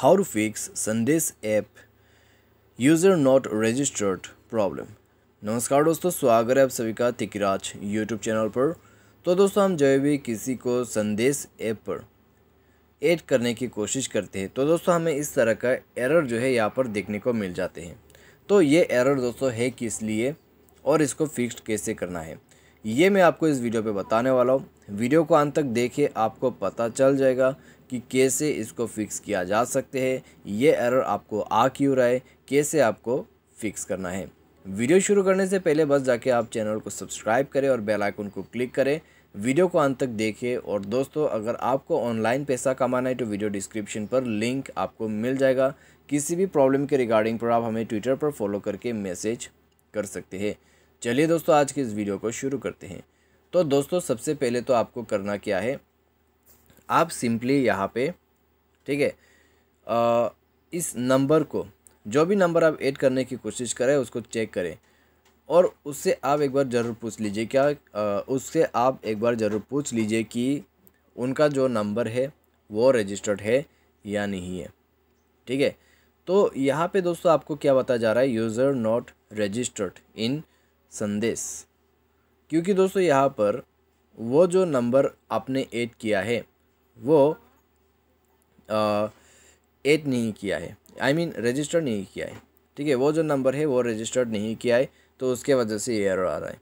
how to fix Sandesh app user not registered problem नमस्कार दोस्तों स्वागत है आप सभी का तिकराज यूट्यूब चैनल पर तो दोस्तों हम जब भी किसी को संदेश ऐप पर ऐड करने की कोशिश करते हैं तो दोस्तों हमें इस तरह का एरर जो है यहाँ पर देखने को मिल जाते हैं तो ये एरर दोस्तों है किस लिए और इसको फिक्स कैसे करना है ये मैं आपको इस वीडियो पे बताने वाला हूँ वीडियो को अंत तक देखे आपको पता चल जाएगा कि कैसे इसको फिक्स किया जा सकते हैं ये एरर आपको आ क्यों रहा है कैसे आपको फिक्स करना है वीडियो शुरू करने से पहले बस जाके आप चैनल को सब्सक्राइब करें और बेल आइकन को क्लिक करें वीडियो को अंत तक देखें और दोस्तों अगर आपको ऑनलाइन पैसा कमाना है तो वीडियो डिस्क्रिप्शन पर लिंक आपको मिल जाएगा किसी भी प्रॉब्लम के रिगार्डिंग पर आप हमें ट्विटर पर फॉलो करके मैसेज कर सकते हैं चलिए दोस्तों आज के इस वीडियो को शुरू करते हैं तो दोस्तों सबसे पहले तो आपको करना क्या है आप सिंपली यहाँ पे ठीक है इस नंबर को जो भी नंबर आप ऐड करने की कोशिश करें उसको चेक करें और उससे आप एक बार ज़रूर पूछ लीजिए क्या उससे आप एक बार ज़रूर पूछ लीजिए कि उनका जो नंबर है वो रजिस्टर्ड है या नहीं है ठीक है तो यहाँ पे दोस्तों आपको क्या बताया जा रहा है यूज़र नॉट रजिस्टर्ड इन संदेश क्योंकि दोस्तों यहाँ पर वो जो नंबर आपने ऐड किया है वो ऐड नहीं किया है आई मीन रजिस्टर नहीं किया है ठीक है वो जो नंबर है वो रजिस्टर्ड नहीं किया है तो उसके वजह से ये एरर आ रहा है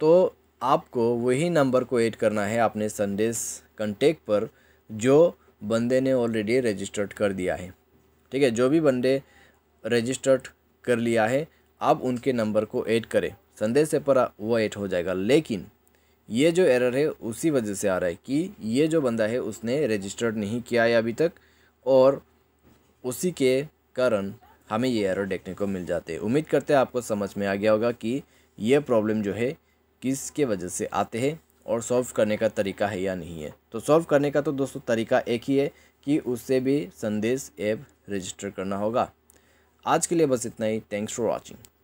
तो आपको वही नंबर को ऐड करना है अपने संदेश कंटेक्ट पर जो बंदे ने ऑलरेडी रजिस्टर्ड कर दिया है ठीक है जो भी बंदे रजिस्टर्ड कर लिया है आप उनके नंबर को ऐड करें संदेश पर वो ऐड हो जाएगा लेकिन ये जो एरर है उसी वजह से आ रहा है कि ये जो बंदा है उसने रजिस्टर्ड नहीं किया है अभी तक और उसी के कारण हमें ये एरर देखने को मिल जाते हैं उम्मीद करते हैं आपको समझ में आ गया होगा कि ये प्रॉब्लम जो है किसके वजह से आते हैं और सॉल्व करने का तरीका है या नहीं है तो सॉल्व करने का तो दोस्तों तरीका एक ही है कि उससे भी संदेश ऐप रजिस्टर करना होगा आज के लिए बस इतना ही थैंक्स फॉर वॉचिंग